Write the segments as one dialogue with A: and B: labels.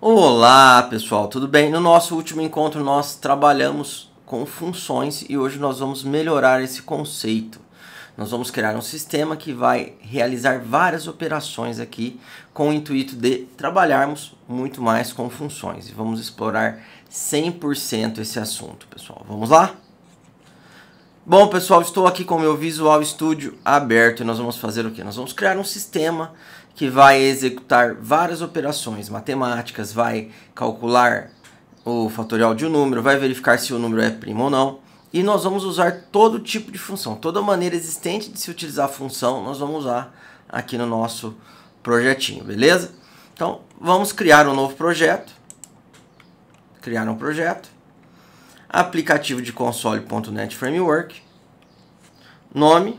A: Olá pessoal, tudo bem? No nosso último encontro nós trabalhamos com funções e hoje nós vamos melhorar esse conceito. Nós vamos criar um sistema que vai realizar várias operações aqui com o intuito de trabalharmos muito mais com funções. E vamos explorar 100% esse assunto, pessoal. Vamos lá? Bom, pessoal, estou aqui com o meu Visual Studio aberto e nós vamos fazer o que? Nós vamos criar um sistema que vai executar várias operações matemáticas, vai calcular o fatorial de um número, vai verificar se o número é primo ou não. E nós vamos usar todo tipo de função, toda maneira existente de se utilizar a função, nós vamos usar aqui no nosso projetinho, beleza? Então, vamos criar um novo projeto. Criar um projeto. Aplicativo de console.net framework. Nome,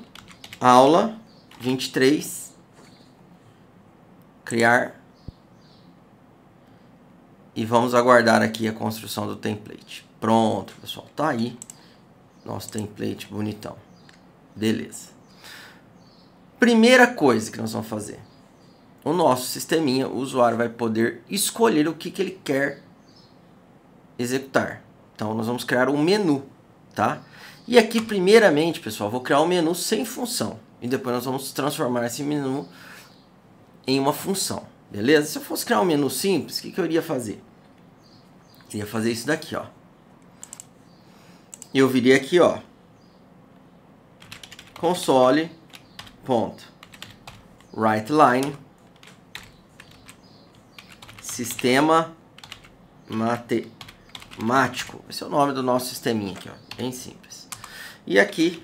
A: aula 23 criar e vamos aguardar aqui a construção do template. Pronto, pessoal, tá aí nosso template bonitão. Beleza. Primeira coisa que nós vamos fazer. O nosso sisteminha, o usuário vai poder escolher o que, que ele quer executar. Então, nós vamos criar um menu, tá? E aqui, primeiramente, pessoal, vou criar um menu sem função. E depois nós vamos transformar esse menu em uma função, beleza? Se eu fosse criar um menu simples, o que, que eu iria fazer? Eu iria fazer isso daqui, ó. Eu viria aqui, ó. Console. Ponto. line. Sistema matemático. Esse é o nome do nosso sisteminha aqui, ó. Bem simples. E aqui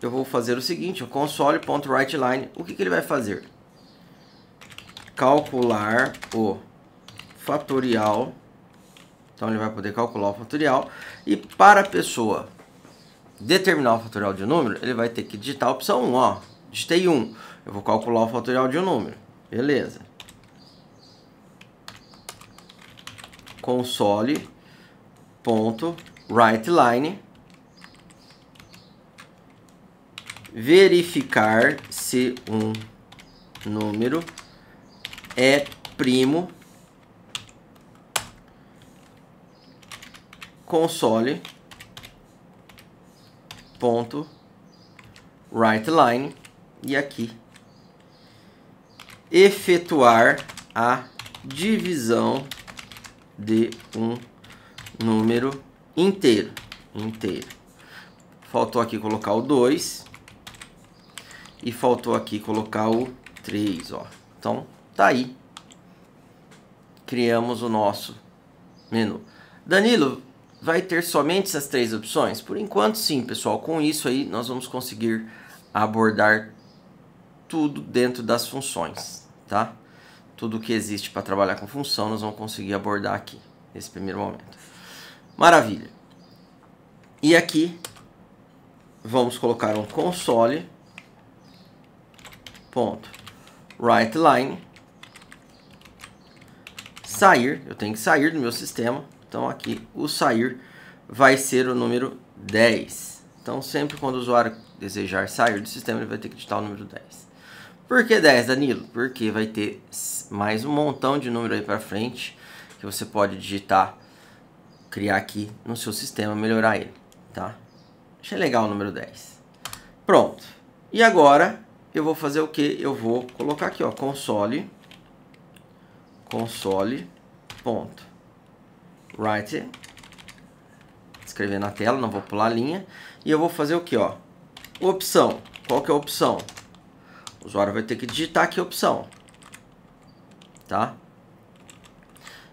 A: eu vou fazer o seguinte, o console.writeLine, o que, que ele vai fazer? calcular o fatorial. Então ele vai poder calcular o fatorial. E para a pessoa determinar o fatorial de um número, ele vai ter que digitar a opção 1. Ó, digitei 1. Eu vou calcular o fatorial de um número. Beleza. Console ponto verificar se um número é primo console ponto write line e aqui efetuar a divisão de um número inteiro inteiro faltou aqui colocar o 2 e faltou aqui colocar o 3 ó então Tá aí. Criamos o nosso menu. Danilo, vai ter somente essas três opções? Por enquanto, sim, pessoal. Com isso aí, nós vamos conseguir abordar tudo dentro das funções, tá? Tudo que existe para trabalhar com função, nós vamos conseguir abordar aqui, nesse primeiro momento. Maravilha. E aqui, vamos colocar um console. Ponto. WriteLine sair, eu tenho que sair do meu sistema. Então aqui o sair vai ser o número 10. Então sempre quando o usuário desejar sair do sistema, ele vai ter que digitar o número 10. Por que 10, Danilo? Porque vai ter mais um montão de número aí para frente que você pode digitar, criar aqui no seu sistema, melhorar ele, tá? Achei legal o número 10. Pronto. E agora eu vou fazer o que? Eu vou colocar aqui, ó, console console ponto escrever na tela, não vou pular a linha, e eu vou fazer o que, ó? Opção. Qual que é a opção? O usuário vai ter que digitar aqui a opção. Tá?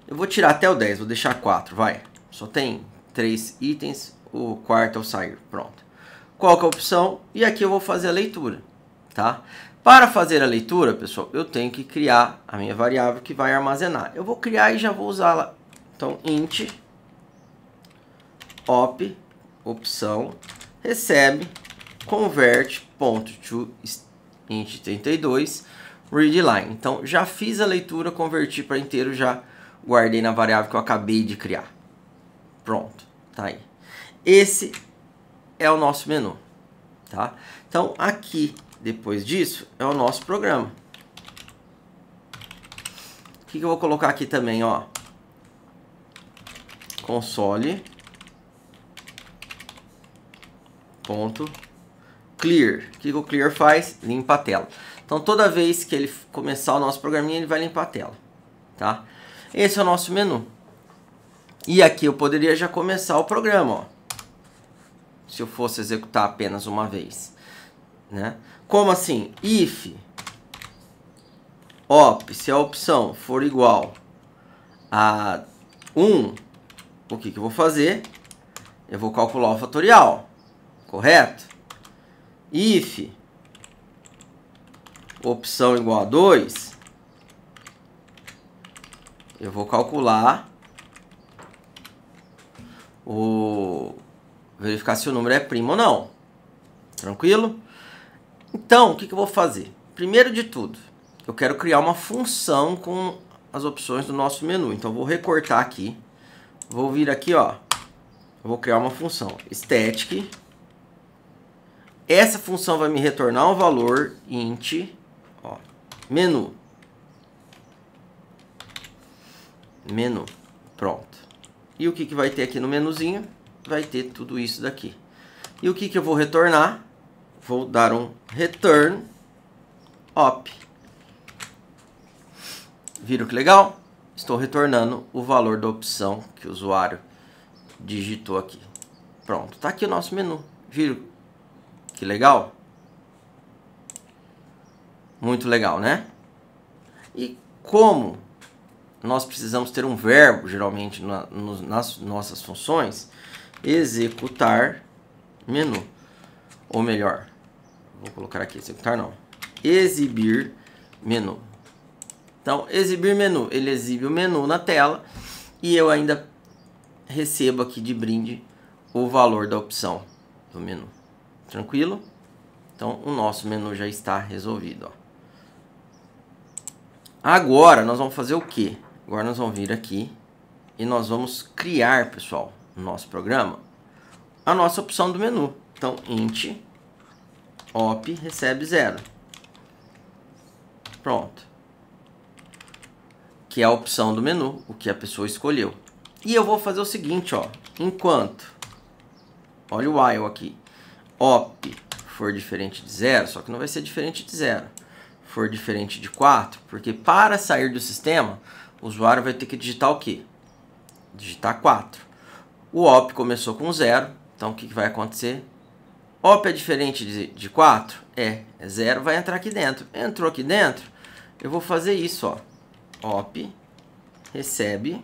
A: Eu vou tirar até o 10, vou deixar 4, vai. Só tem 3 itens, o quarto é o sair pronto. Qual que é a opção? E aqui eu vou fazer a leitura, tá? Para fazer a leitura, pessoal, eu tenho que criar a minha variável que vai armazenar. Eu vou criar e já vou usá-la. Então, int op opção recebe converte ponto to int 32 readline. Então, já fiz a leitura, converti para inteiro, já guardei na variável que eu acabei de criar. Pronto, tá aí. Esse é o nosso menu, tá? Então, aqui depois disso é o nosso programa. O que, que eu vou colocar aqui também, ó? Console ponto clear. O que, que o clear faz? Limpa a tela. Então toda vez que ele começar o nosso programinha, ele vai limpar a tela, tá? Esse é o nosso menu. E aqui eu poderia já começar o programa, ó. Se eu fosse executar apenas uma vez, né? Como assim? If op, se a opção for igual a 1, o que, que eu vou fazer? Eu vou calcular o fatorial, correto? If opção igual a 2, eu vou calcular o verificar se o número é primo ou não. Tranquilo? Então, o que, que eu vou fazer? Primeiro de tudo, eu quero criar uma função com as opções do nosso menu. Então, eu vou recortar aqui. Vou vir aqui, ó. vou criar uma função. Static. Essa função vai me retornar um valor int. Ó, menu. Menu. Pronto. E o que, que vai ter aqui no menuzinho? Vai ter tudo isso daqui. E o que, que eu vou retornar? vou dar um return op. Viram que legal? Estou retornando o valor da opção que o usuário digitou aqui. Pronto, está aqui o nosso menu. Viram que legal? Muito legal, né? E como nós precisamos ter um verbo, geralmente, na, no, nas nossas funções, executar menu. Ou melhor, vou colocar aqui, executar não. Exibir menu. Então, exibir menu, ele exibe o menu na tela e eu ainda recebo aqui de brinde o valor da opção do menu. Tranquilo? Então, o nosso menu já está resolvido. Ó. Agora, nós vamos fazer o que? Agora, nós vamos vir aqui e nós vamos criar, pessoal, no nosso programa, a nossa opção do menu. Então, int op recebe zero. Pronto. Que é a opção do menu, o que a pessoa escolheu. E eu vou fazer o seguinte, ó. Enquanto, olha o while aqui, op for diferente de zero, só que não vai ser diferente de zero. For diferente de 4, porque para sair do sistema, o usuário vai ter que digitar o quê? Digitar 4. O op começou com zero, então o que vai acontecer? OP é diferente de, de 4? É, é zero, vai entrar aqui dentro. Entrou aqui dentro, eu vou fazer isso, ó. OP, recebe.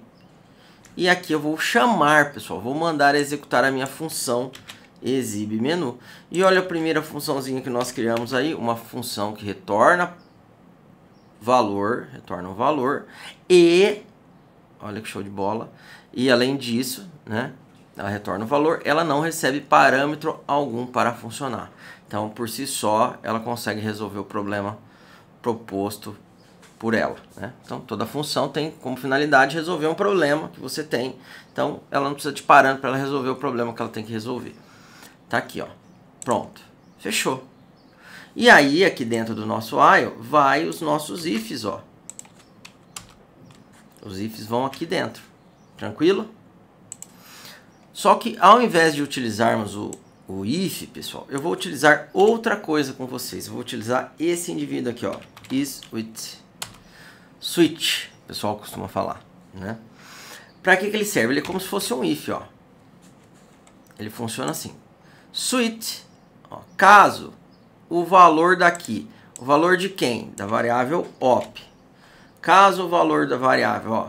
A: E aqui eu vou chamar, pessoal, vou mandar executar a minha função exibe menu. E olha a primeira funçãozinha que nós criamos aí, uma função que retorna valor, retorna um valor e olha que show de bola. E além disso, né, ela retorna o valor, ela não recebe parâmetro algum para funcionar. Então, por si só, ela consegue resolver o problema proposto por ela. Né? Então, toda função tem como finalidade resolver um problema que você tem. Então, ela não precisa de parâmetro para resolver o problema que ela tem que resolver. Tá aqui, ó. Pronto. Fechou. E aí, aqui dentro do nosso while, vai os nossos ifs, ó. Os ifs vão aqui dentro. Tranquilo? Só que ao invés de utilizarmos o, o if, pessoal, eu vou utilizar outra coisa com vocês. Eu vou utilizar esse indivíduo aqui, ó, is with switch, o pessoal costuma falar, né? Para que, que ele serve? Ele é como se fosse um if, ó. Ele funciona assim. Switch, ó, caso o valor daqui, o valor de quem? Da variável op. Caso o valor da variável, ó,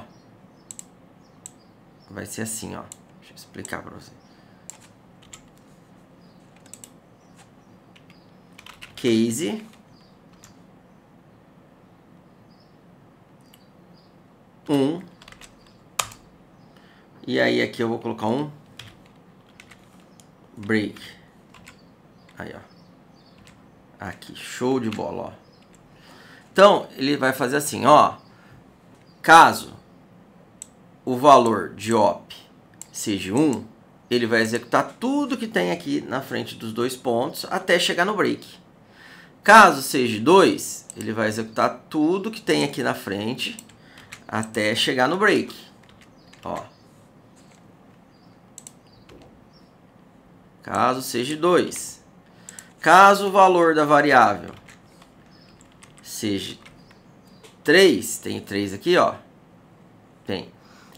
A: vai ser assim, ó explicar para você. Case. Um. E aí aqui eu vou colocar um break. Aí, ó. Aqui, show de bola, ó. Então, ele vai fazer assim, ó. Caso o valor de op seja 1, ele vai executar tudo que tem aqui na frente dos dois pontos até chegar no break. Caso seja 2, ele vai executar tudo que tem aqui na frente até chegar no break. Ó. Caso seja 2. Caso o valor da variável seja 3, tem 3 aqui, ó. Tem.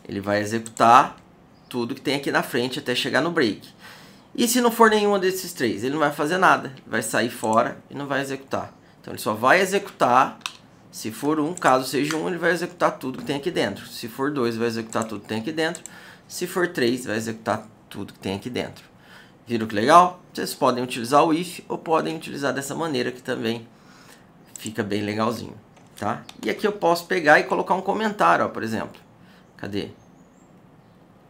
A: Ele vai executar tudo que tem aqui na frente até chegar no break. E se não for nenhuma desses três, ele não vai fazer nada, vai sair fora e não vai executar. Então ele só vai executar se for um, caso seja um, ele vai executar tudo que tem aqui dentro. Se for dois, vai executar tudo que tem aqui dentro. Se for três, vai executar tudo que tem aqui dentro. Viram que legal? Vocês podem utilizar o if ou podem utilizar dessa maneira que também fica bem legalzinho, tá? E aqui eu posso pegar e colocar um comentário, ó, por exemplo. Cadê?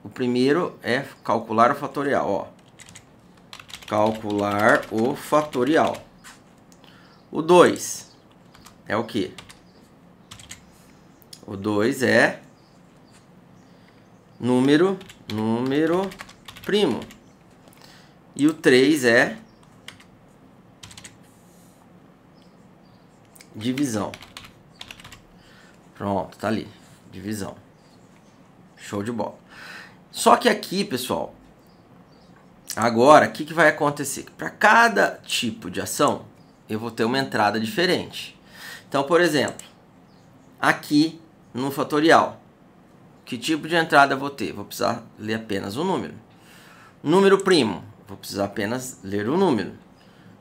A: O primeiro é calcular o fatorial, ó. Calcular o fatorial. O 2 é o quê? O 2 é número, número primo. E o 3 é divisão. Pronto, tá ali. Divisão. Show de bola. Só que aqui, pessoal, agora o que, que vai acontecer? Para cada tipo de ação, eu vou ter uma entrada diferente. Então, por exemplo, aqui no fatorial, que tipo de entrada eu vou ter? Vou precisar ler apenas um número. Número primo, vou precisar apenas ler um número.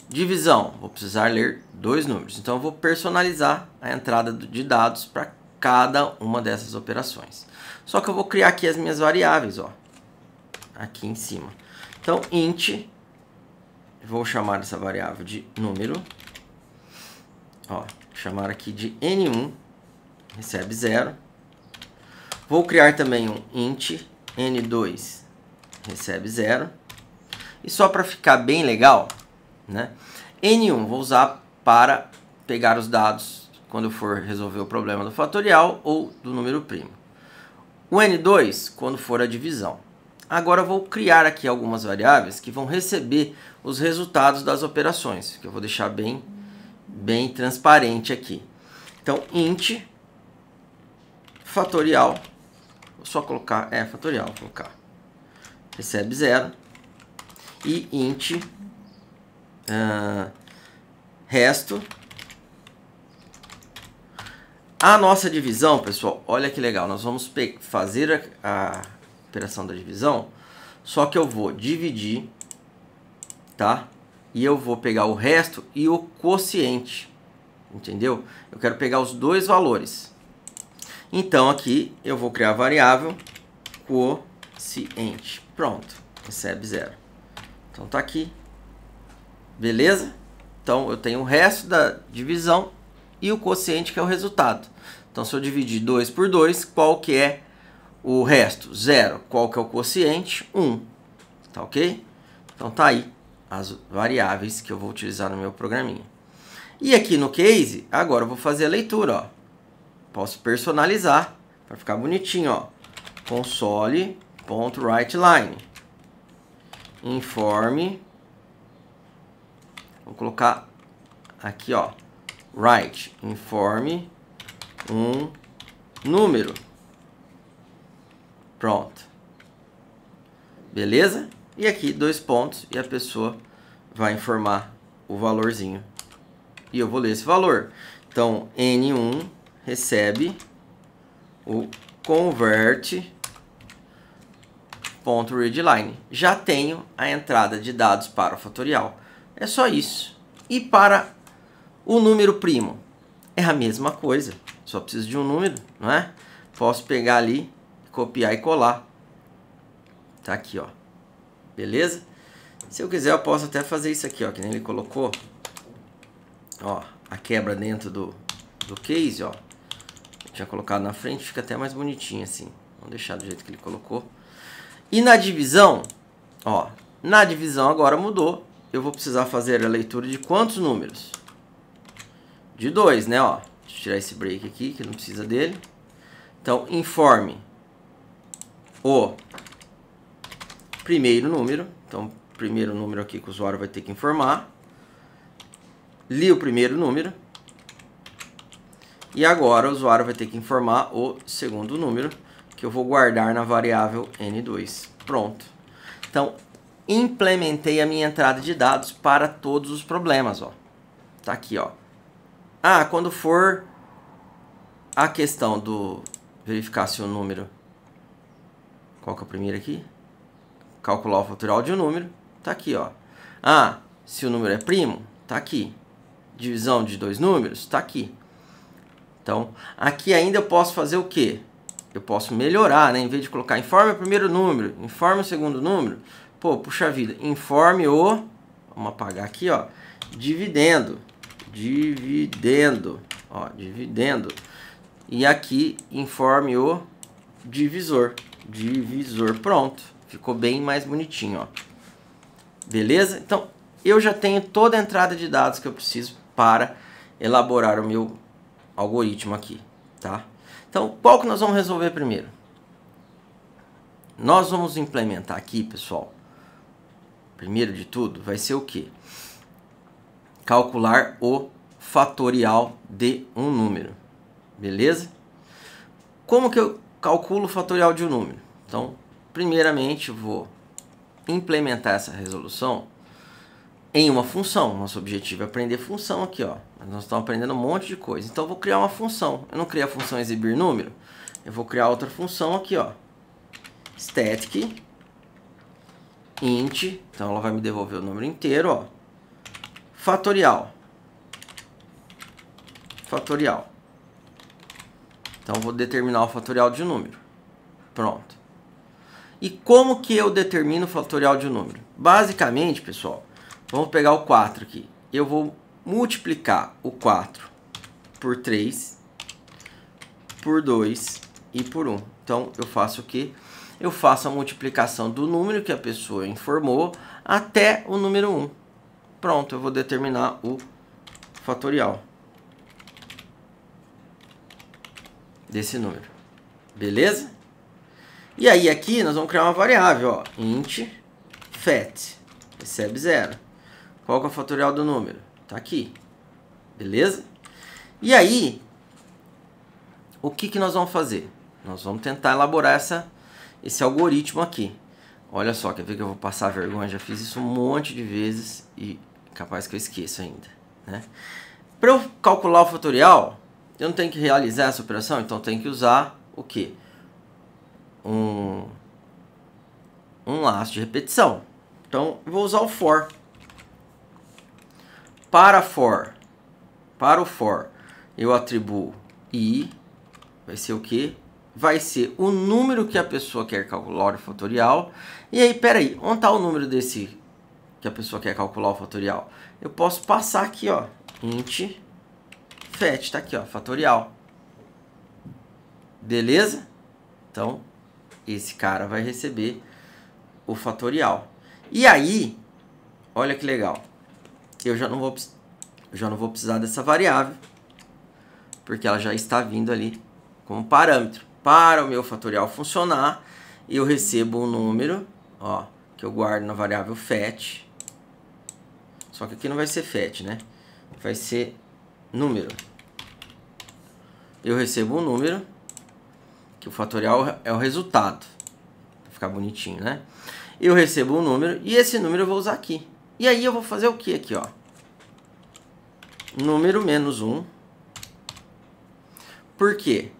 A: Divisão, vou precisar ler dois números. Então, eu vou personalizar a entrada de dados para cada uma dessas operações. Só que eu vou criar aqui as minhas variáveis, ó, aqui em cima. Então, int, vou chamar essa variável de número, ó, chamar aqui de n1, recebe 0. Vou criar também um int, n2, recebe 0. E só para ficar bem legal, né, n1 vou usar para pegar os dados quando for resolver o problema do fatorial ou do número primo. O N2, quando for a divisão. Agora vou criar aqui algumas variáveis que vão receber os resultados das operações, que eu vou deixar bem, bem transparente aqui. Então, int fatorial, vou só colocar, é, fatorial, vou colocar, recebe zero, e int uh, resto a nossa divisão, pessoal, olha que legal. Nós vamos fazer a, a operação da divisão, só que eu vou dividir, tá? E eu vou pegar o resto e o quociente, entendeu? Eu quero pegar os dois valores. Então, aqui eu vou criar a variável quociente. Pronto, recebe zero. Então, tá aqui. Beleza? Então, eu tenho o resto da divisão e o quociente que é o resultado. Então se eu dividir 2 por 2, qual que é o resto? Zero. Qual que é o quociente? 1. Um. Tá ok? Então tá aí as variáveis que eu vou utilizar no meu programinha. E aqui no case, agora eu vou fazer a leitura, ó. Posso personalizar para ficar bonitinho, ó. console.writeLine informe vou colocar aqui, ó, write, informe um número. Pronto. Beleza? E aqui dois pontos e a pessoa vai informar o valorzinho. E eu vou ler esse valor. Então, N1 recebe o converte ponto readline. Já tenho a entrada de dados para o fatorial. É só isso. E para o número primo é a mesma coisa. Só preciso de um número, não é? Posso pegar ali, copiar e colar. Tá aqui, ó. Beleza? Se eu quiser, eu posso até fazer isso aqui, ó. Que nem ele colocou. Ó, a quebra dentro do, do case, ó. Já colocado na frente, fica até mais bonitinho assim. Vamos deixar do jeito que ele colocou. E na divisão, ó. Na divisão agora mudou. Eu vou precisar fazer a leitura de quantos números? de 2, né? Ó, deixa eu tirar esse break aqui, que não precisa dele. Então, informe o primeiro número. Então, primeiro número aqui que o usuário vai ter que informar. Li o primeiro número. E agora o usuário vai ter que informar o segundo número, que eu vou guardar na variável N2. Pronto. Então, implementei a minha entrada de dados para todos os problemas. Ó. Tá aqui, ó. Ah, quando for a questão do verificar se o número. Qual que é o primeiro aqui? Calcular o fatorial de um número. Tá aqui, ó. Ah, se o número é primo, tá aqui. Divisão de dois números, tá aqui. Então, aqui ainda eu posso fazer o quê? Eu posso melhorar, né? Em vez de colocar informe o primeiro número, informe o segundo número. Pô, puxa vida, informe o... Vamos apagar aqui, ó. Dividendo dividendo. Ó, dividendo. E aqui informe o divisor. Divisor, pronto. Ficou bem mais bonitinho, ó. Beleza? Então, eu já tenho toda a entrada de dados que eu preciso para elaborar o meu algoritmo aqui, tá? Então, qual que nós vamos resolver primeiro? Nós vamos implementar aqui, pessoal, primeiro de tudo, vai ser o quê? calcular o fatorial de um número. Beleza? Como que eu calculo o fatorial de um número? Então, primeiramente, vou implementar essa resolução em uma função. Nosso objetivo é aprender função aqui, ó. Nós estamos aprendendo um monte de coisa. Então, eu vou criar uma função. Eu não criei a função exibir número. Eu vou criar outra função aqui, ó. Static int. Então, ela vai me devolver o número inteiro, ó fatorial. Fatorial. Então, vou determinar o fatorial de um número. Pronto. E como que eu determino o fatorial de um número? Basicamente, pessoal, vamos pegar o 4 aqui. Eu vou multiplicar o 4 por 3, por 2 e por 1. Então, eu faço o quê? Eu faço a multiplicação do número que a pessoa informou até o número 1. Pronto, eu vou determinar o fatorial desse número. Beleza? E aí aqui nós vamos criar uma variável, ó, int fat, recebe zero. Qual é o fatorial do número? Tá aqui. Beleza? E aí, o que, que nós vamos fazer? Nós vamos tentar elaborar essa, esse algoritmo aqui. Olha só, quer ver que eu vou passar vergonha? Já fiz isso um monte de vezes e Capaz que eu esqueça ainda, né? Para eu calcular o fatorial, eu não tenho que realizar essa operação, então eu tenho que usar o quê? Um, um laço de repetição. Então, eu vou usar o for. Para for, para o for, eu atribuo i, vai ser o quê? vai ser o número que a pessoa quer calcular o fatorial. E aí, peraí, onde está o número desse que a pessoa quer calcular o fatorial? Eu posso passar aqui, ó, int fat tá aqui, ó, fatorial. Beleza? Então, esse cara vai receber o fatorial. E aí, olha que legal. Eu já não vou, já não vou precisar dessa variável, porque ela já está vindo ali como parâmetro. Para o meu fatorial funcionar, eu recebo um número, ó, que eu guardo na variável fat. Só que aqui não vai ser fat, né? Vai ser número. Eu recebo um número, que o fatorial é o resultado. Vai ficar bonitinho, né? Eu recebo um número e esse número eu vou usar aqui. E aí eu vou fazer o que aqui, ó? Número menos 1. Por quê?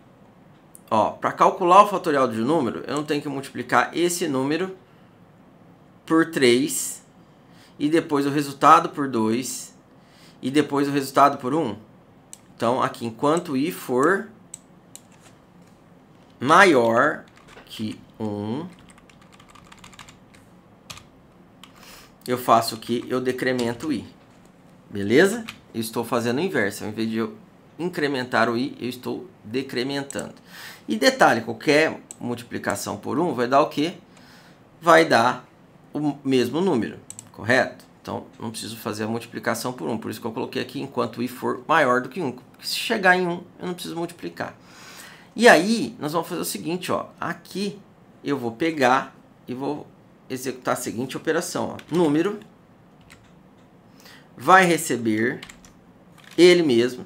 A: Ó, para calcular o fatorial de um número, eu não tenho que multiplicar esse número por 3 e depois o resultado por 2 e depois o resultado por 1. Um. Então, aqui, enquanto i for maior que 1, um, eu faço o que? Eu decremento i. Beleza? Eu estou fazendo o inverso. Ao invés de eu incrementar o i, eu estou decrementando. E detalhe, qualquer multiplicação por 1 um vai dar o quê? Vai dar o mesmo número correto? Então, não preciso fazer a multiplicação por 1. Por isso que eu coloquei aqui enquanto i for maior do que 1. Porque se chegar em 1, eu não preciso multiplicar. E aí, nós vamos fazer o seguinte, ó. Aqui, eu vou pegar e vou executar a seguinte operação. Ó. Número vai receber ele mesmo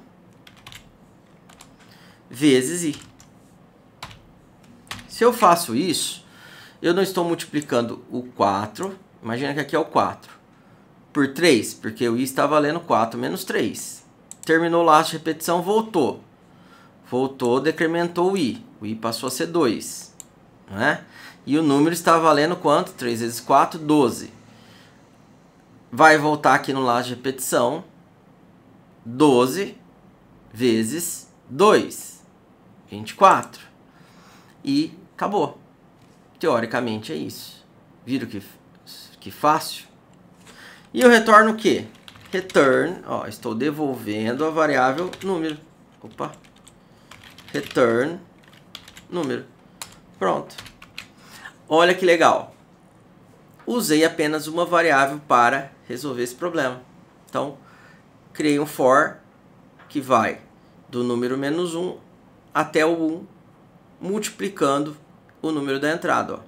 A: vezes i. Se eu faço isso, eu não estou multiplicando o 4 Imagina que aqui é o 4. Por 3, porque o i está valendo 4 menos 3. Terminou o laço de repetição, voltou. Voltou, decrementou o i. O i passou a ser 2. Né? E o número está valendo quanto? 3 vezes 4, 12. Vai voltar aqui no laço de repetição. 12 vezes 2. 24. E acabou. Teoricamente é isso. Viram que que fácil. E eu retorno o quê? Return, ó, estou devolvendo a variável número. Opa. Return número. Pronto. Olha que legal. Usei apenas uma variável para resolver esse problema. Então, criei um for que vai do número menos 1 até o 1, multiplicando o número da entrada. Ó,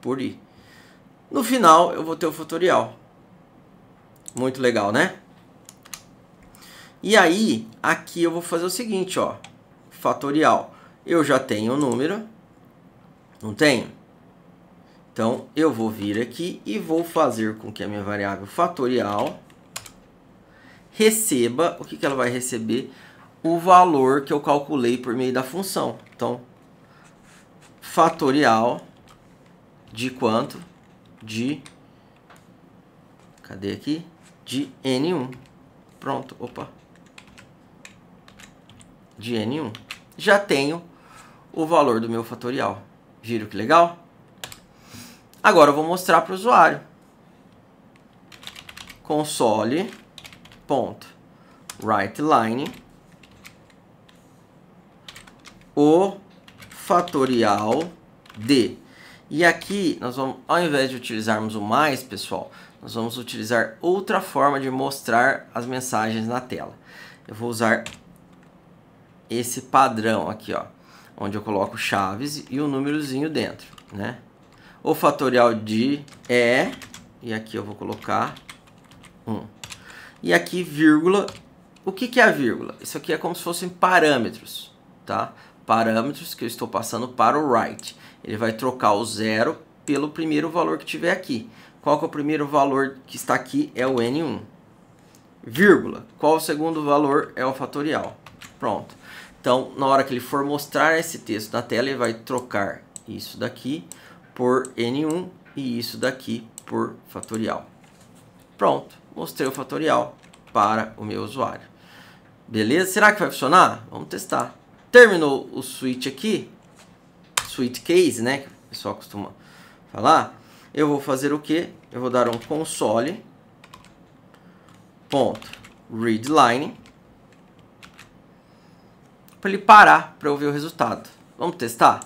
A: por i. No final eu vou ter o fatorial. Muito legal, né? E aí, aqui eu vou fazer o seguinte, ó. Fatorial. Eu já tenho o número. Não tenho? Então, eu vou vir aqui e vou fazer com que a minha variável fatorial receba, o que, que ela vai receber? O valor que eu calculei por meio da função. Então, fatorial de quanto? de... Cadê aqui? De N1. Pronto, opa. De N1. Já tenho o valor do meu fatorial. giro que legal? Agora eu vou mostrar para o usuário. Console. Ponto. Write line. O fatorial de e aqui, nós vamos, ao invés de utilizarmos o mais, pessoal, nós vamos utilizar outra forma de mostrar as mensagens na tela. Eu vou usar esse padrão aqui, ó, onde eu coloco chaves e o um númerozinho dentro, né? O fatorial de é, e aqui eu vou colocar 1. Um. E aqui, vírgula. O que, que é a vírgula? Isso aqui é como se fossem parâmetros, tá? Parâmetros que eu estou passando para o write. Ele vai trocar o zero pelo primeiro valor que tiver aqui. Qual que é o primeiro valor que está aqui? É o N1. Vírgula. Qual o segundo valor? É o fatorial. Pronto. Então, na hora que ele for mostrar esse texto na tela, ele vai trocar isso daqui por N1 e isso daqui por fatorial. Pronto. Mostrei o fatorial para o meu usuário. Beleza? Será que vai funcionar? Vamos testar. Terminou o switch aqui suitcase, né? Que o pessoal costuma falar. Eu vou fazer o que? Eu vou dar um console ponto readline para ele parar para eu ver o resultado. Vamos testar?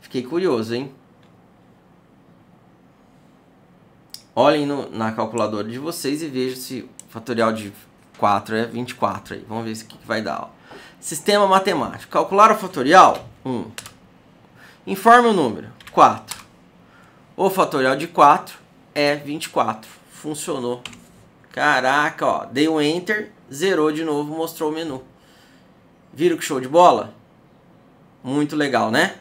A: Fiquei curioso, hein? Olhem no, na calculadora de vocês e vejam se o fatorial de 4 é 24 aí. Vamos ver o que vai dar. Ó. Sistema matemático. Calcular o fatorial? 1. Um. Informe o número, 4. O fatorial de 4 é 24. Funcionou. Caraca, ó, dei um Enter, zerou de novo, mostrou o menu. Viram que show de bola? Muito legal, né?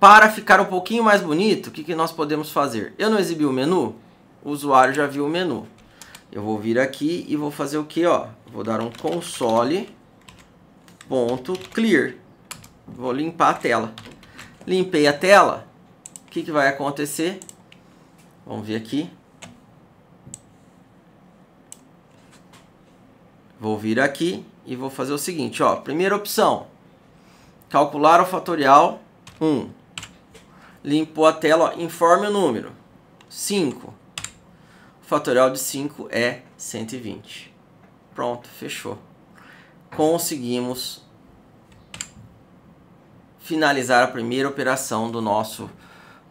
A: Para ficar um pouquinho mais bonito, o que, que nós podemos fazer? Eu não exibi o menu? O usuário já viu o menu. Eu vou vir aqui e vou fazer o que? Ó? Vou dar um console ponto clear. Vou limpar a tela. Limpei a tela. O que, que vai acontecer? Vamos ver aqui. Vou vir aqui e vou fazer o seguinte, ó. Primeira opção, calcular o fatorial 1. Limpou a tela, ó, informe o número. 5. O fatorial de 5 é 120. Pronto, fechou conseguimos finalizar a primeira operação do nosso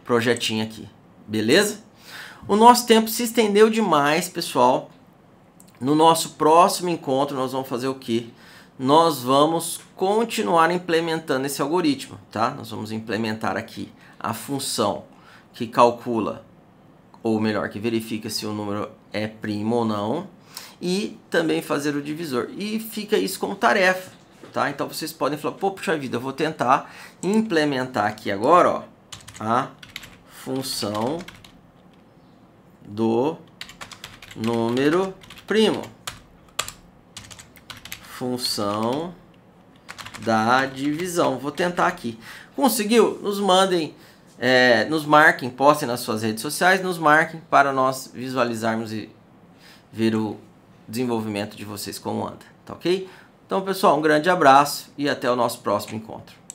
A: projetinho aqui, beleza? O nosso tempo se estendeu demais, pessoal. No nosso próximo encontro, nós vamos fazer o que? Nós vamos continuar implementando esse algoritmo, tá? Nós vamos implementar aqui a função que calcula, ou melhor, que verifica se o número é primo ou não e também fazer o divisor. E fica isso como tarefa, tá? Então vocês podem falar, pô, puxa vida, eu vou tentar implementar aqui agora, ó, a função do número primo. Função da divisão. Vou tentar aqui. Conseguiu? Nos mandem, é, nos marquem, postem nas suas redes sociais, nos marquem para nós visualizarmos e ver o desenvolvimento de vocês como anda, tá ok? Então, pessoal, um grande abraço e até o nosso próximo encontro.